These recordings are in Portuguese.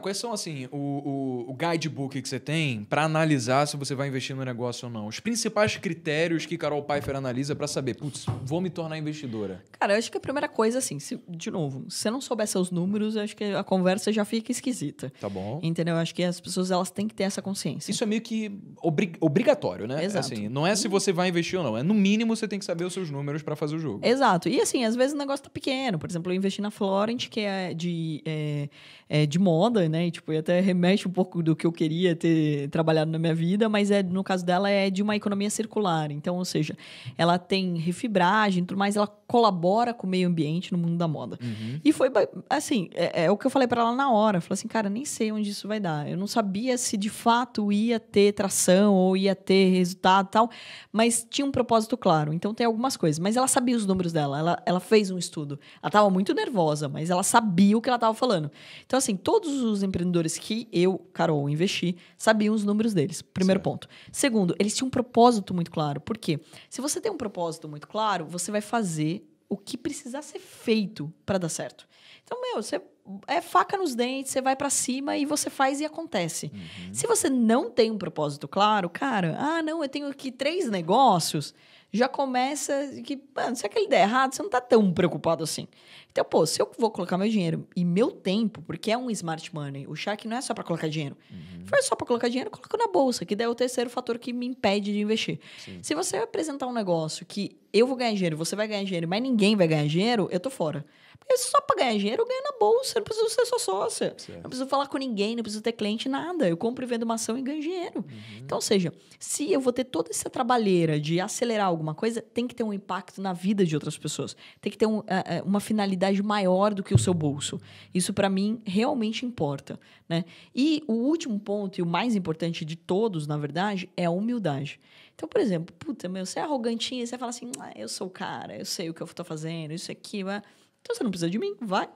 Quais são, assim, o, o, o guidebook que você tem para analisar se você vai investir no negócio ou não? Os principais critérios que Carol Pfeiffer analisa para saber, putz, vou me tornar investidora? Cara, eu acho que a primeira coisa, assim, se, de novo, se você não souber seus números, acho que a conversa já fica esquisita. Tá bom. Entendeu? Eu acho que as pessoas, elas têm que ter essa consciência. Isso é meio que obrigatório, né? Exato. Assim, não é se uhum. você vai investir ou não, é no mínimo você tem que saber os seus números para fazer o jogo. Exato. E, assim, às vezes o negócio tá pequeno. Por exemplo, eu investi na Florent, que é de, é, é de moda, dela, né? E, tipo, até remete um pouco do que eu queria ter trabalhado na minha vida, mas é no caso dela é de uma economia circular. Então, ou seja, ela tem refibragem e tudo mais, ela colabora com o meio ambiente no mundo da moda. Uhum. E foi, assim, é, é, o que eu falei para ela na hora. falei assim, cara, nem sei onde isso vai dar. Eu não sabia se de fato ia ter tração ou ia ter resultado e tal, mas tinha um propósito claro. Então, tem algumas coisas. Mas ela sabia os números dela, ela, ela fez um estudo. Ela tava muito nervosa, mas ela sabia o que ela tava falando. Então, assim, todos os os empreendedores que eu, Carol, investi, sabiam os números deles. Primeiro certo. ponto. Segundo, eles tinham um propósito muito claro. Por quê? Se você tem um propósito muito claro, você vai fazer o que precisar ser feito para dar certo. Então, meu, você é faca nos dentes, você vai para cima e você faz e acontece. Uhum. Se você não tem um propósito claro, cara, ah, não, eu tenho aqui três negócios já começa que, mano, se aquele der errado, você não tá tão preocupado assim. Então, pô, se eu vou colocar meu dinheiro e meu tempo, porque é um smart money, o Shark não é só para colocar dinheiro. Uhum. Foi só para colocar dinheiro, eu coloco na bolsa, que daí é o terceiro fator que me impede de investir. Sim. Se você apresentar um negócio que eu vou ganhar dinheiro, você vai ganhar dinheiro, mas ninguém vai ganhar dinheiro, eu tô fora. Porque só pra ganhar dinheiro, eu ganho na bolsa, não preciso ser sua sócia. Certo. Não preciso falar com ninguém, não preciso ter cliente, nada. Eu compro e vendo uma ação e ganho dinheiro. Uhum. Então, ou seja, se eu vou ter toda essa trabalheira de acelerar alguma coisa, tem que ter um impacto na vida de outras pessoas. Tem que ter um, eh, eh, uma finalidade maior do que o seu bolso. Isso, para mim, realmente importa. Né? E o último ponto, e o mais importante de todos, na verdade, é a humildade. Então, por exemplo, puta, meu, você é arrogantinha, você fala assim, ah, eu sou o cara, eu sei o que eu tô fazendo, isso aqui, mas... Ah, então você não precisa de mim, vai.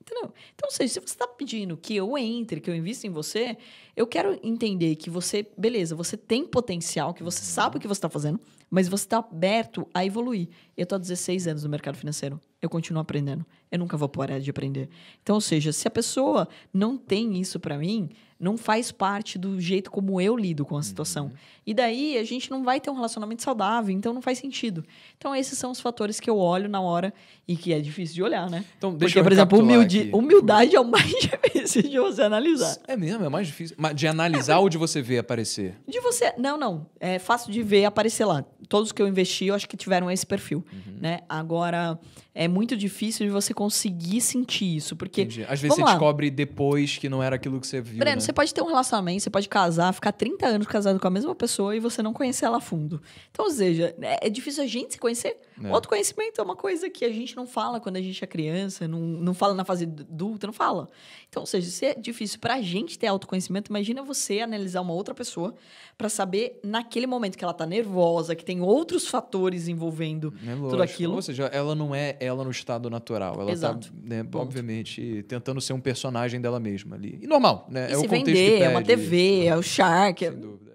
Entendeu? Então, ou seja, se você está pedindo que eu entre, que eu invista em você, eu quero entender que você, beleza, você tem potencial, que você uhum. sabe o que você está fazendo, mas você está aberto a evoluir. Eu estou há 16 anos no mercado financeiro, eu continuo aprendendo, eu nunca vou parar de aprender. Então, ou seja, se a pessoa não tem isso para mim, não faz parte do jeito como eu lido com a situação. Uhum. E daí a gente não vai ter um relacionamento saudável, então não faz sentido. Então, esses são os fatores que eu olho na hora e que é difícil de olhar, né? Então, deixa Porque, por exemplo, humilde, humildade é o mais difícil de você analisar. É mesmo, é mais difícil. Mas de analisar ou de você ver aparecer? De você. Não, não. É fácil de ver aparecer lá. Todos que eu investi, eu acho que tiveram esse perfil. Uhum. Né? Agora, é muito difícil de você conseguir sentir isso. Porque. Entendi. Às vezes você lá. descobre depois que não era aquilo que você viu. Breno, né? você pode ter um relacionamento, você pode casar, ficar 30 anos casado com a mesma pessoa e você não conhecer ela a fundo. Então, ou seja, é, é difícil a gente se conhecer. É. Autoconhecimento é uma coisa que a gente não fala quando a gente é criança, não, não fala na fase adulta, não fala. Então, ou seja, se é difícil pra gente ter autoconhecimento, imagina você analisar uma outra pessoa para saber naquele momento que ela tá nervosa, que tem outros fatores envolvendo é tudo aquilo. Ou seja, ela não é ela no estado natural. Ela ela tá, Exato. tá, né, obviamente, tentando ser um personagem dela mesma ali. E normal, né? E é se o contexto vender, é uma TV, né? é o Shark. É Sem dúvida.